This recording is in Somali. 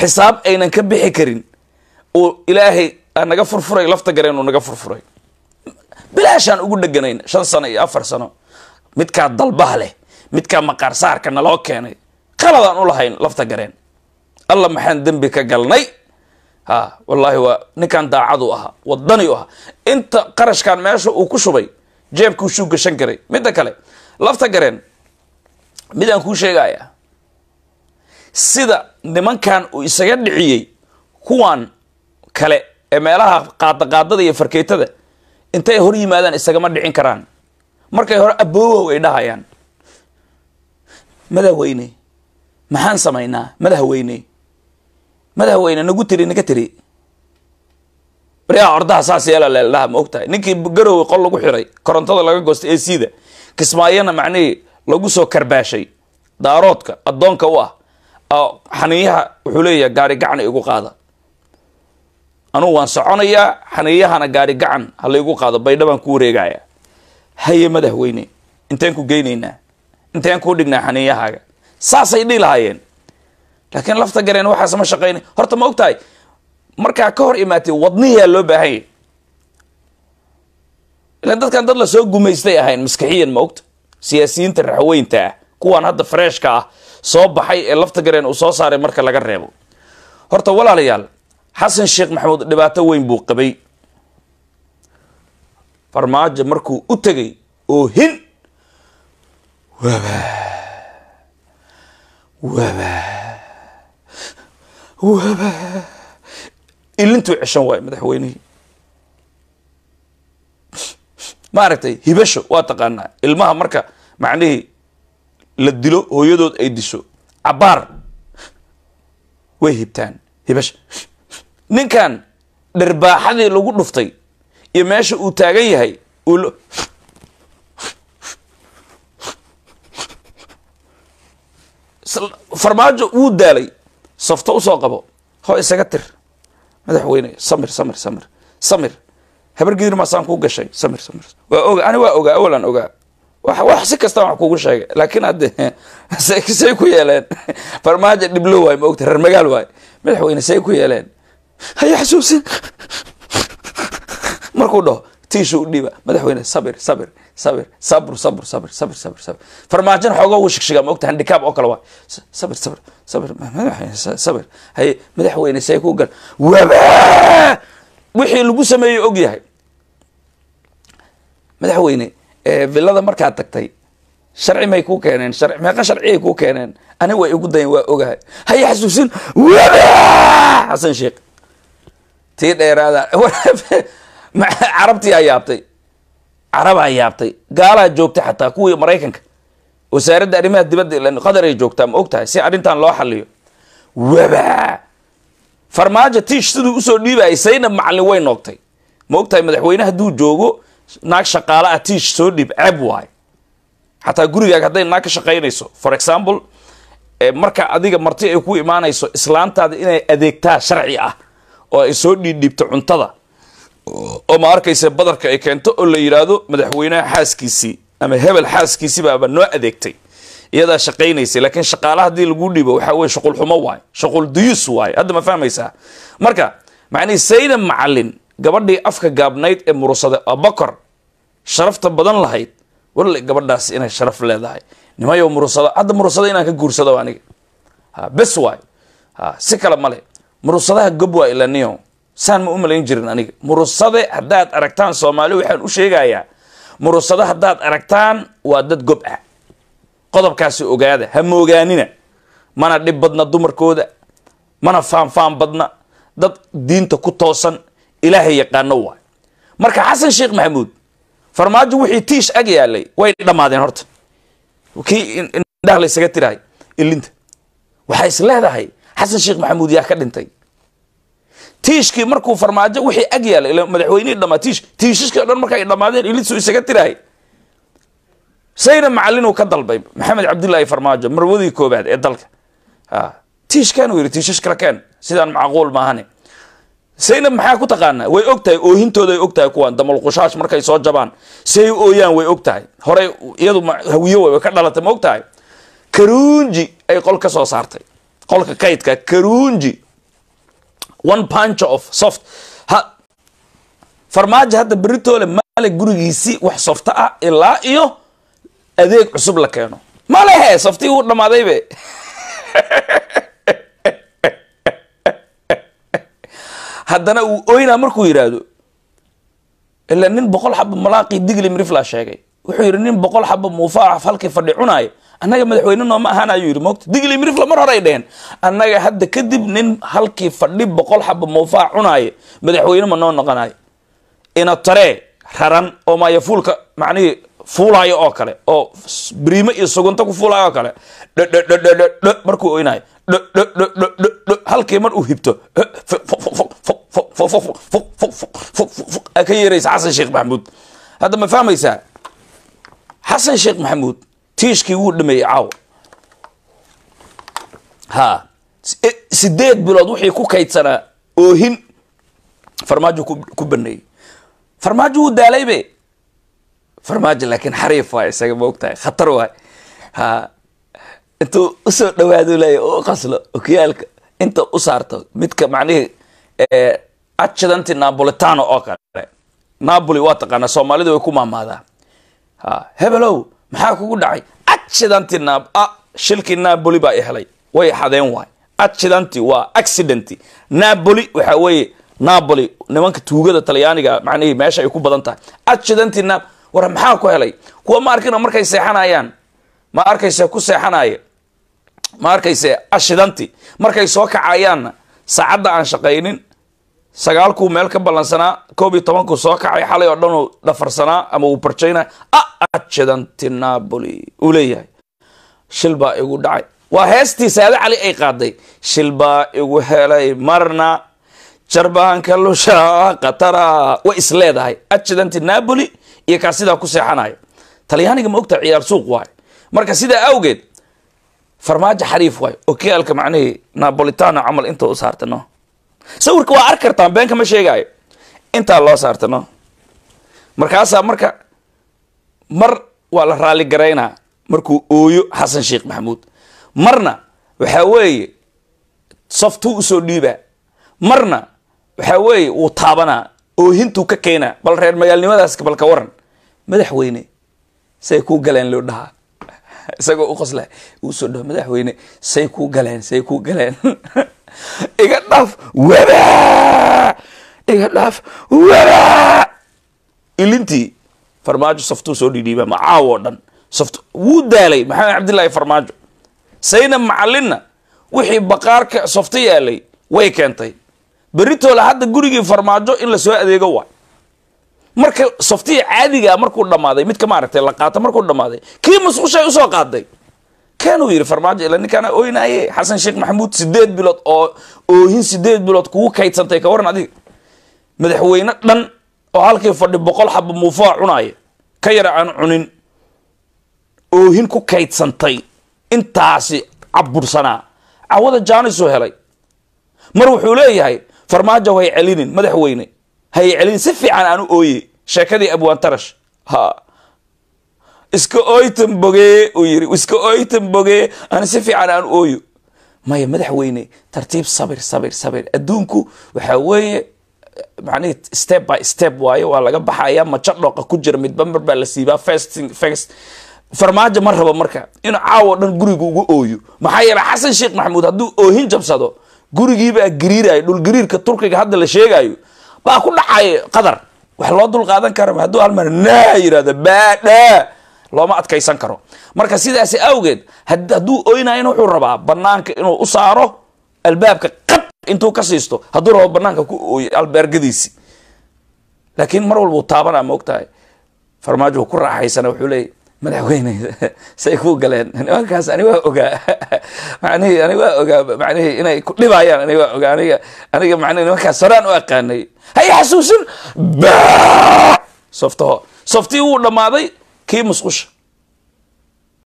xisaab aynan ka bixi karin oo ilaahay naga furfuray lafta gareen uu naga furfuray bilaashaan ugu dheganayn shan sano iyo afar sano midkaa dalbaha leh midkaa maqaarsaarka naloo keenay qaladaan u lahayn lafta gareen alla maxaan dembi ka galnay ha wallaahi waa ninkaan daacadu ahaa wadani u ahaa inta qarashkan meesha uu ku shubay jeebkuu shuu gashan karay midda kale lafta gareen midaan kuu sheegaya sida nimankan uu isaga dhiciyey kuwan kale ee meelaha qaadaqaadada iyo farkeetada intay hor yimaadaan isagama dhicin karaan markay hore aboowow ay dhahayaan madaxweyne maxaan samaynaa madaxweyne madaxweyne nagu tiri naga tiri baryaha ordaha saas yeelaleldaha ma ogtahay ninkii garowe qol lagu xiray korontada laga goostay ac da kismaayana macnihii lagu soo karbaashay daaroodka addoonka u ah xaniyaha wuxuu leeyahay gaari gacan igu qaada anugu waan soconayaa xaniyahana gaari gacan ha laygu qaado baydhabaan ku wareegaya haye madaxweyne intaan ku geynaynaa intaan ku dhignaa xaniyahaaga saasay dhihi lahaayeen laakiin lafta gareen waxaas ma shaqaynay horta ma og markaa ka hor imaatay wadnihiyaa loo baahanya ilaan dadkan dad lasoo gumaystay ahayn maskixiyan ma ogta siyaasiyiinta raxweynta ah kuwaan hadda freshka ah soo baxay ee lafta gareen uu soo saaray marka laga reebo horta walaalayaal xasan sheekh maxamuud dhibaato weyn buu qabay farmaajo markuu u tegay oo hin ilintuu ceshan waayo madaxweynihii maaragtay hibasho waa taqaanaa ilmaha marka macnihii la dilo hooyadood ay diso cabaar way hibtaan hibasha ninkan dherbaaxadii lagu dhuftay iyo meesha uu taagan yahay uu farmaajo wuu daalay safto usoo qabo ho isaga tir madaxweyne samir samir samir samir habar saan ku gashay samir samir waa oga ani waa ogaa awalan ogaa wax si kastaa wax kuugu sheegay laakiin hadde say ku yeeleen farmaajo dhiblo waay maogta reer magaal waay madaxweyne say ku yeeleen haya xasuusin markuu dhaho tiishu u dhiiba madaxweyne sabir sabir sabir sabr sabr sabr sabr sabr sabr farmaajana xoogaa wuu shigshigaa maogta handikaab oo kale waay sabir sabr sabir madaxweyne sabir haye madaxweyne say ku gal waba wixii lagu sameeyey og yahay madaxweyne villada markaa tagtay sharci may ku keeneen meeqa sharci ay ku keeneen ani way igu dayen waa ogahay haya xasuusin xasan sheekh tii dheeraada carabtii ayaabtay carabaa yaabtay gaalaa joogta xataa kuwii maraykanka wasaaradda arrimaha dibadda ay joogtaa ma og tahay si arrintan loo xaliyo waba farmaajo tiish siduu usoo dhiibayay saynab macalin way noogtay ma ogtahay madaxweyne hadduu joogo naag shaqaale ah tiish soo dhiib ceeb waay xataa gurigaaga hadday naag ka shaqaynayso for example eh, marka adiga marti ay ku imaanayso islaantaada inay adeegtaa sharci ah oo ay soo dhiidhiibto cuntada oo ma arkayse badarka ay keento oo la yidhaahdo madaxweynaha xaaskiisii ama hebel xaaskiisiibaaba noo adeegtay iyadaa shaqaynaysay laakiin shaqaala haddii lagu dhiibo waxaa weye shuqul xumo waay shuqul duyus waay hadda ma fahmaysaa marka macnii saydan macalin gabadhii afka gaabnayd ee murursade abubakar sharafta badan lahayd walla gabadhaas inay sharaf leedahay nimayo murursada hadda murursada inaan ka guursado aniga bes waay ha si kale male murusadaha gob waa ilaniyo saan ma u malayn jirin aniga murusade haddaad aragtaan soomaali waxaan u sheegayaa murusade haddaad aragtaan waa dad gob ah qodobkaasi ogaada ha moogaanina mana dhib badna dumarkooda mana faanfaan badna dad diinta ku toosan ilaahay yaqaano waay marka xasan sheekh maxamuud farmaajo wixii tiish ag yaalay way dhammaadeen horta kii indhaha laysaga tirahay ilinta waxaa is leedahay xasan sheekh maxamuud yaa ka dhintay tiishkii markuu farmaajo wixii ag yaalay ila madaxweynihii dhamaa tiish tiishishkii o dhan marka dhammaadeen ilinsu isaga tirahay sayna macalinuu ka dalbay maxamed cabdilaahi farmaajo marwadii koobaad ee dalka ah, tiishkan u yidhi tiishash kala keen sidaan macquul maahane sayna maxaa ku taqaanaa way ogtahay tahay oohintooday og tahay kuwaan damalqushaash markay soo jabaan siay ooyaan way og tahay horey iyadu hawiyo way ka dhalatay ma ogtahay tahay karuunji ay qol ka soo saartay qolka kaydka karuunji one punch of soft ha farmaajo hadda beritoole maale gurigiisii wax softa ah ilaa iyo adeeg cusub la keeno ma lehe softii wuu dhammaadaybe haddana uu oyna markuu yidhaahdo ila nin boqol xaba malaaqi diglimrifla sheegay wuxuu yidhi nin boqol xaba muufaax halkii fadhi cunaayo annaga madaxweyne nooma ahaan ayuu yidhi moogta diglimrifla mar horay dheheen annaga hadda kadib nin halkii fadhi boqol xaba muufaax cunaayo madaxweyne ma noo noqonayo ina taree raran oo fuulka macnihii fuulaayo oo kale oo beriime iyo sugunta ku fuulaayo oo kale dhhdhdhdh markuu oynaayo dhhdhdhdh halkii mar uu hibto a ka yeeraysa xasan sheekh maxamuud hadda ma fahmaysaa xasan sheekh maxamuud tiishkii wuu dhameeyey caawa ha e, sideed bilood wixii ku kaydsanaa oohin farmaajo ku baneeyey farmaajo wuu daalaybe farmaajo laakiin xariif waay isaga maogtahay khatar waay ha intuu usoo dhawaado lay oo qaslo okiyaalka inta u saarto midka macnihii ajadanti naboletano oo kale napoli waa taqaanaa soomaalida way ku maamaadaa hebelow maxaa kugu dhacay ajidanti shilkii napoli baa i helay way xadeen waay ajidanti waa accident napoli waxa weeye napoli nimanka tuugada talyaaniga macnihii meesha ay ku badan tahay ajidanti nap war maxaa ku helay kuwa ma arkina markay seexanayaan ma arkayse ku seexanaya ma arkayse ashidanti markay soo kacayaanna saacadda aan shaqaynin sagaalkuu meel ka ballansanaa koob iyo tobankuu soo kacay xalay oo dhan uu dhafarsanaa ama uu barjayna acajadanti napoli uu leeyahay shil baa igu dhacay waa heestii saade cali ay qaaday shil baa igu helay marna jarbaanka lusha katara way isleedahay leedahay ajadanti napoli iyo kaa sidaa ku seexanayo talyaaniga ma ogtaha ciyaar suuq waay marka sidaa awgeed farmaajo xariif waay okiyaalka macnihii nabolitano camal inta u saartano sawirka waa arki kartaan been kama sheegaayo intaa loo saartano markaasaa marka mar waa la raalli garaynaa markuu ooyo xasan sheekh maxamuud marna waxaa weeye saftuu usoo dhiibaa marna waxaa weeye wuu taabanaa oohintuu ka keenaa bal reer magaalnimadaas balka waran madaxweyne say kuu galeen loo dhahaa isagoo u qosla uusoo dhaho madaxweyne say ku galeen say ku galeen iga dhaaf wabaa iga dhaaf wabaa ilintii farmaajo saftuu soo dhidhiiba macaawo dhan saft wuu daalay maxamed cabdillaahi farmaajo saynab macalinna wixii baqaarka softo yaalay way keentay beritoole hadda gurigii farmaajo in lasoo adeego waa marka saftiya caadigaa markuu dhammaaday midka maaragtay la qaato markuu dhammaaday kii musqushay usoo qaaday kanuu yidhi farmaajo ila ninkaana oynaayey xasan sheekh maxamuud sideed bilood oo oohin sideed bilood kugu kaydsantay ka waran adiga madaxweyne dhan oo halkii fadhi boqol xaba muufoa cunaaya ka yara aan cunin oohin ku kaydsantay intaasi cabbursanaa cawada jaanisuu helay mar wuxuu leeyahay farmaajo hay celinin madaxweyne hay celinin si fiican aanu ooye sheekadii abwaantarash ha iska oytan bogee uu yiri iska oytan bogee aan si fiican aan ooyo maya madaxweyne tartiib sabir sabir sabir adduunku waxa weeye macnihii step by step waayo waa laga baxaya majo dhoqa ku jira midba marbaa la siibaa fasting fast farmaajo ma rabo marka inuu caawo dhan guriga uga ooyo maxaa yeele xasan sheekh maxamuud hadduu oohin jabsado gurigiibaa gariiraya dhulgariirka turkiga hadda la sheegayo baa ku dhacay qadar wax loo dul qaadan kara hadduu halmar naa yirahdo baadhaa looma adkaysan karo marka sidaasi awgeed hadduu oynayan wuxuu rabaa banaanka inuu u saaro albaabka qab intuu ka siisto hadduu rabo banaanka ku ooyo albaargadiisi laakiin mar walbuu taabanaa moogtahay farmaajo ku raaxaysana wuxuu leeyahy madaxweyne say ku galeen nimankaas ani waa ogaa manii ani waa ogaa manihi inay ku dhibayaan ani waa ogaa aniga aniga mani nimankaas horaan u aqaanay haya xasuusin softaho softii wuu dhammaaday kii musqusha